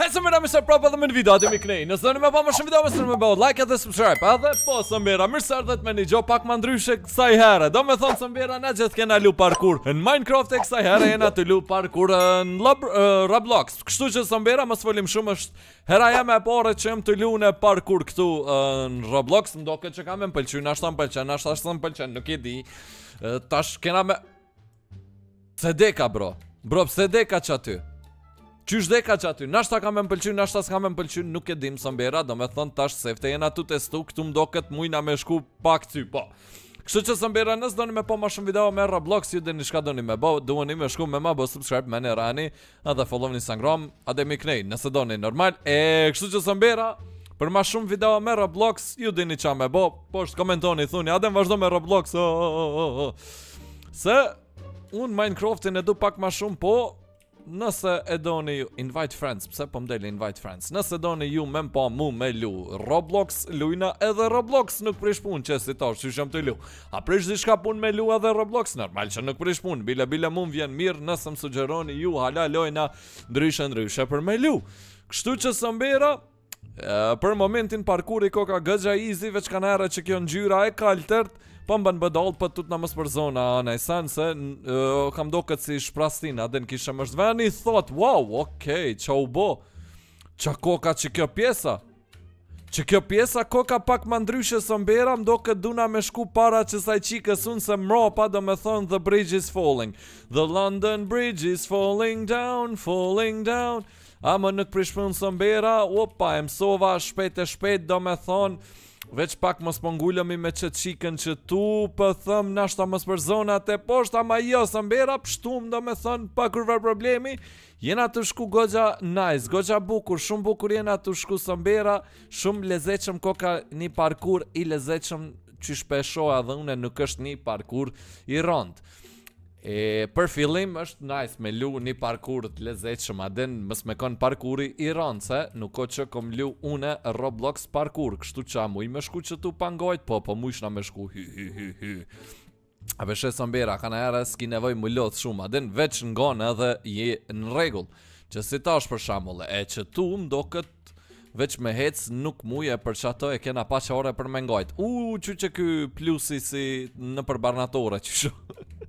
Hesë mërë se prapë edhe me në video atë mi knej Nësë dhe në me pa më shumë video mësë në me bëhot like edhe subscribe dhe po së Mirë mërë se dhe me një gjo pak më ndryshe kësaj herë Do me thonë së mbira në gjithë kena lu parkur Në Minecraft e kësaj herë jena të lu parkur në Roblox Kështu që së mbira mësë folim shumë është Hera jam e pare që jem të lu në parkur këtu në Roblox Në doke që kam e më pëlqy, nashtë të më pëlqen, nuk di Tash kena me... bro Bro, Qysh dhe ka që aty, nashta ka me mpëlqyn, nashta s'ka me mpëlqyn, nuk e dim së mbera, do me thënë tash se efte jena tu testu, këtu mdo këtë mujna me shku pak ty, po. Kështu që së mbera nësë do një me po ma shumë video me Roblox, ju dhe një shka do një me bo, do një me shku me ma, bo subscribe, me rani, edhe follow një sangrom, ade mi knej, nëse do një normal, e kështu që së mbera, për ma shumë video me Roblox, ju dhe një qa me bo, po shtë komentoni, thuni, ade më vazhdo me Roblox, o, o, o, o, o, o, o, o, o, Nëse e doni ju Invite friends Pse po mdeli invite friends Nëse doni ju me mpa mu me lu Roblox luina edhe Roblox Nuk prish punë që si tash që shëm të lu A prish di shka pun me lu edhe Roblox Normal që nuk prish punë Bile bile mu më vjen mirë Nëse më sugëroni ju Hala lojna Ndryshë ndryshë për me lu Kështu që së mbira Për momentin parkuri koka gëgja easy Veç kanara që kjo në gjyra e kaltërt po mban bëdall po tut na mos për zona ana san se uh, kam do këtë si shprastin a den kisha më vani thot wow okay çau bo ça koka çe kjo pjesa Që kjo pjesa koka pak më ndryshe së mbera Mdo këtë duna me shku para që saj qikë sunë se mro pa do me thonë The bridge is falling The London bridge is falling down, falling down A nuk prishpun së mbera Opa, e mësova e shpejt do me thonë Veç pak mos po ngulëmi me që qikën që tu po thëm nashta ta mos për zonat e posht Ama jo, së mbera pështum Do me thënë pa kërve problemi Jena të shku gogja nice Gogja bukur, shumë bukur jena të shku së mbera Shumë lezeqëm koka një parkur I lezeqëm që shpeshoja dhe une nuk është një parkur i rëndë. E, për fillim është nice me lu një parkur të lezeqë shumë adin mës me konë parkuri i rëndë se nuk o që kom lu une Roblox parkur kështu qa mu i me shku që tu pangojt po po mu ishna me shku hy hy hy hy A për shesë mbira ka në ere s'ki nevoj mu lotë shumë adin veç në gonë edhe je në regull që si ta është për shambull e që tu më do këtë Veç me hec nuk muje për që ato e kena pa që ore për mengojt Uuu që që kë plusi si në përbarnatore që shumë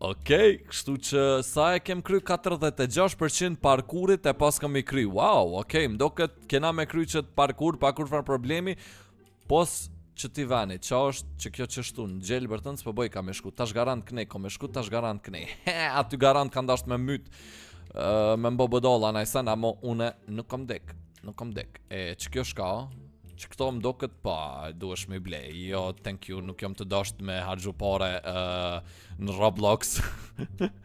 Okej, okay, kështu që sa e kem kry 46% parkurit e pas kemi kry Wow, okej, okay, mdo këtë kena me kry që të parkur, pa kur farë problemi Pos që ti vani, qa është që kjo që shtu në gjelë bërë Së përboj ka me shku, tash garant kënej, ka me shku, tash garant kënej He, aty garant ka ndasht me mytë uh, Me mbo bëdolla, najsen, amo une nuk kom dek Nuk kom dek E që kjo shka, që këto më do këtë pa, duesh me blej jo, thank you, nuk jam të dasht me haqë pare uh, në Roblox.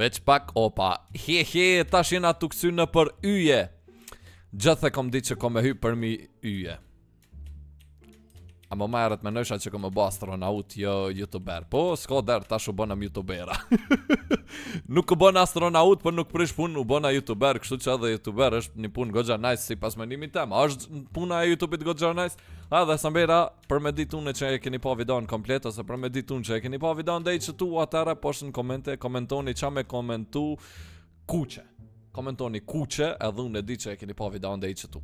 Veç pak, opa, he he, tash jena të kësynë për yje. Gjëthe kom di që kom e hy për mi yje. A më më erët me nësha që këmë bë astronaut jo youtuber Po, s'ko dherë tash u bëna më youtubera Nuk u bënë astronaut, për po nuk prish pun u bëna youtuber Kështu që edhe youtuber është një pun gogja nice si pas menimi tem A është puna e youtubit gogja nice? A dhe së për me ditë unë që e keni pa video në komplet Ose për me ditë unë që e keni pa video në dhe i që tu atare Po komente, komentoni që me komentu Kuqe komentoni kuqe, edhe unë e di që e keni pa video ndaj që tu.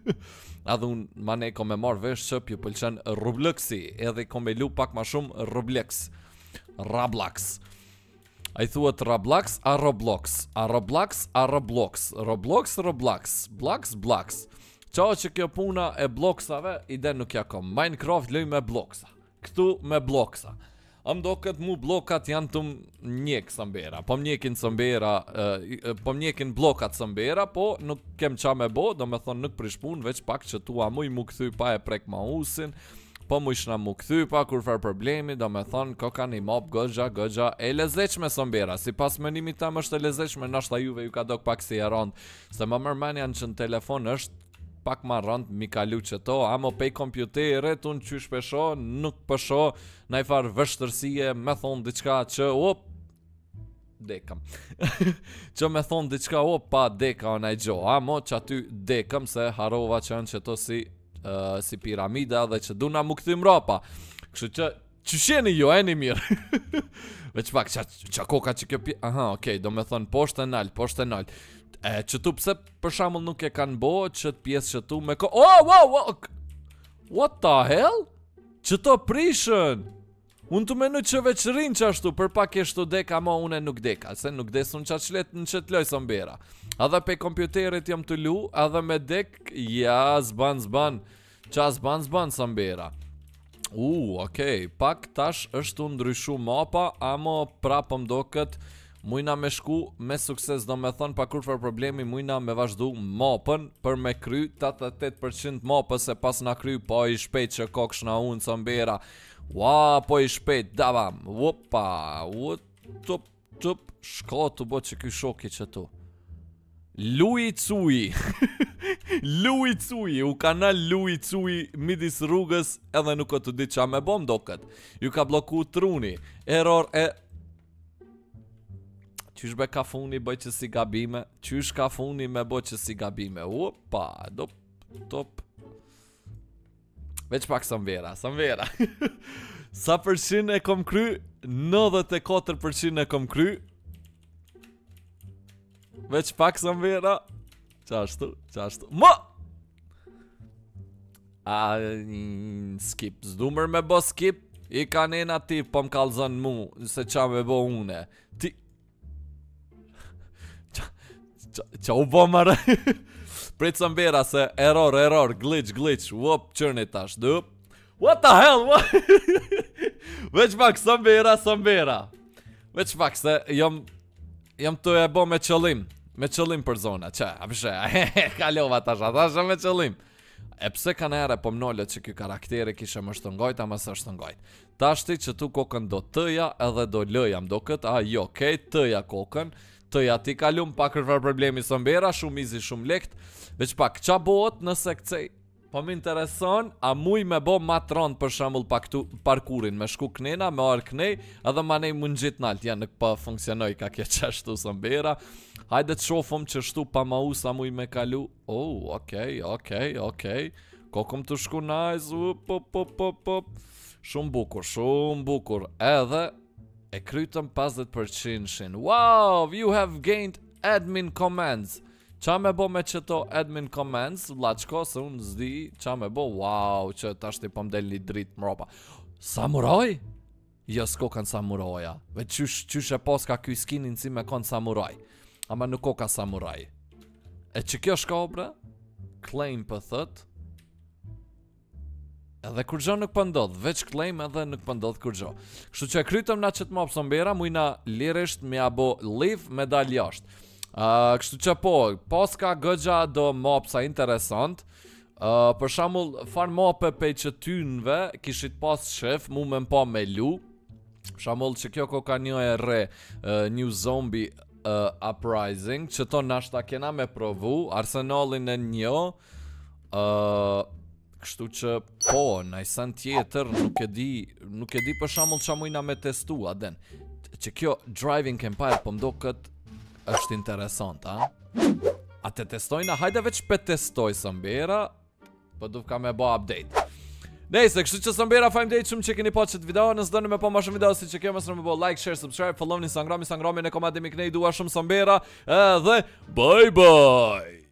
edhe unë ma ne kom e marrë vesh që pjë pëlqen Robloxi, edhe kom e lu pak ma shumë Roblox. Roblox. A i thuet Roblox, a Roblox, a Roblox, a Roblox, Roblox, Roblox, Blox, Blox. Qa që kjo puna e Bloxave, ide nuk ja kom, Minecraft lëj me bloksa. këtu me bloksa. Am do këtë mu blokat janë të mjekë sëmbera Po mjekin sëmbera Po mjekin blokat sëmbera Po nuk kem qa me bo Do me thonë nuk prishpun Veç pak që tu a muj mu këthy pa e prek ma usin Po mu ishna mu këthy pa kur fer problemi Do me thonë ko ka një mob gëgja gëgja E lezeqme sëmbera Si pas menimi tam është e lezeqme Nështë a juve ju ka dok pak si e rond Se më mërmanjan që në telefon është pak ma rëndë mi kalu që to A pej kompjutere unë qysh Nuk pësho, Na i farë vështërësie Me thonë diqka që Op Dekëm Që me thonë diqka Op pa deka o i gjo A mo që aty dekëm Se harova që në që to si uh, Si piramida Dhe që du na mu këtim rapa Kështë që Që sheni jo, e një mirë Ve pak, që ako që kjo pje Aha, okej, okay, do me thonë poshtë e nalë, poshtë e nalë E që tu pëse për shamull nuk e kanë bo Që të pjesë që tu me ko Oh, wow, oh, wow oh! What the hell? Që të prishën Unë të menu që veçërin që ashtu Për pak e shtu deka ma une nuk deka Se nuk desu në qatë shletë në qëtë lojë së mbera Adha pe kompjuterit jam të lu Adha me dek Ja, zban, zban Qa zban, zban së Uh, okej, okay. pak tash është të ndryshu mapa, amo prapëm do këtë Mujna me shku me sukses do me thonë, pa kur për problemi Mujna me vazhdu mopën për me kry 88% mopës se pas na kry Po i shpejt që koksh na unë së mbira Ua, po i shpejt, davam wupa, wup, tup, tup Shko të bo që kjo shoki që tu Lui Cui Lui Cui U kanal Lui Cui midis rrugës Edhe nuk të ditë qa me bom do këtë Ju ka bloku truni Error e Qysh be ka funi bëj që si gabime Qysh ka funi me bëj që si gabime Opa top, Top Veç pak sëm vera Sëm vera Sa përshin e kom kry 94% e kom kry Veç pak sa mbira Qashtu, qashtu Mo A, skip Zdumër me bo skip I ka njena ti po më kalëzën mu Nëse qa me bo une Ti Qa, qa, qa u bo mërë Pritë së mbira se Error, error, glitch, glitch Wop, qërni tash, dup What the hell, what? Veç pak, sëmbira, sëmbira Veç pak, se jom... Jom të e bo me qëllim me qëllim për zona, që, a përshë, kalova tash, a tash me qëllim. E pse kanë ere pëmnole po që kjo karakteri kishe më shtëngojt, a më së shtëngojt. Tashti që tu kokën do tëja edhe do lëja, më do këtë, a jo, kej, tëja kokën, tëja ti kalum, pak rëfar problemi së mbera, shumë izi, shumë lekt, veç pak, qa bohët nëse këcej, Po më intereson, a muj me bo matron për shambull parkurin, me shku knena, me orë kënej, edhe ma nej mund nalt, janë nuk pa po funksionoj ka kje qashtu së mbera, Hajde të shofëm që shtu pa ma usa mu i me kalu Oh, okej, okay, okej, okay, okej okay. Kokëm të shku najz nice. Shumë bukur, shumë bukur Edhe E krytëm 50% shin Wow, you have gained admin commands Qa me bo me qëto admin commands Laqko se unë zdi Qa me bo, wow, që ta shti pëm po deli një drit më ropa Samuraj? Jo, s'ko kanë samuraja Ve qysh e poska kuj skinin si me kanë samuraj Ama nuk o ka samuraj E që kjo shka obre për thët Edhe kur gjo nuk pëndodh Veç Claim edhe nuk pëndodh kur gjo Kështu që e krytëm na që të mopë sëmbera Mujna lirisht me abo liv me dal jasht Kështu që po Pas ka gëgja do mopë sa interesant Për shamull Far mopë pe që ty nëve Kishit pas shef. Mu me mpa me lu Shamull që kjo ko ka një e re Një zombi uh, Uprising, që to nashta kena me provu, Arsenalin e një, uh, kështu që po, në isan tjetër, nuk e di, nuk e di për shamull që amujna me testu, aden, që kjo Driving Empire, po mdo këtë, është interesant, a? A te testojna? Hajde veç pe testoj, Sambera, për po duf ka me bo update. Nëse kështu që sëmbira, fajm dhe i qëmë që keni po video, nësë dëni me po më shumë video, si që kemë, së në me like, share, subscribe, follow një sangromi, sangrami në komadimi kënej, dua shumë sëmbira, dhe bye bye!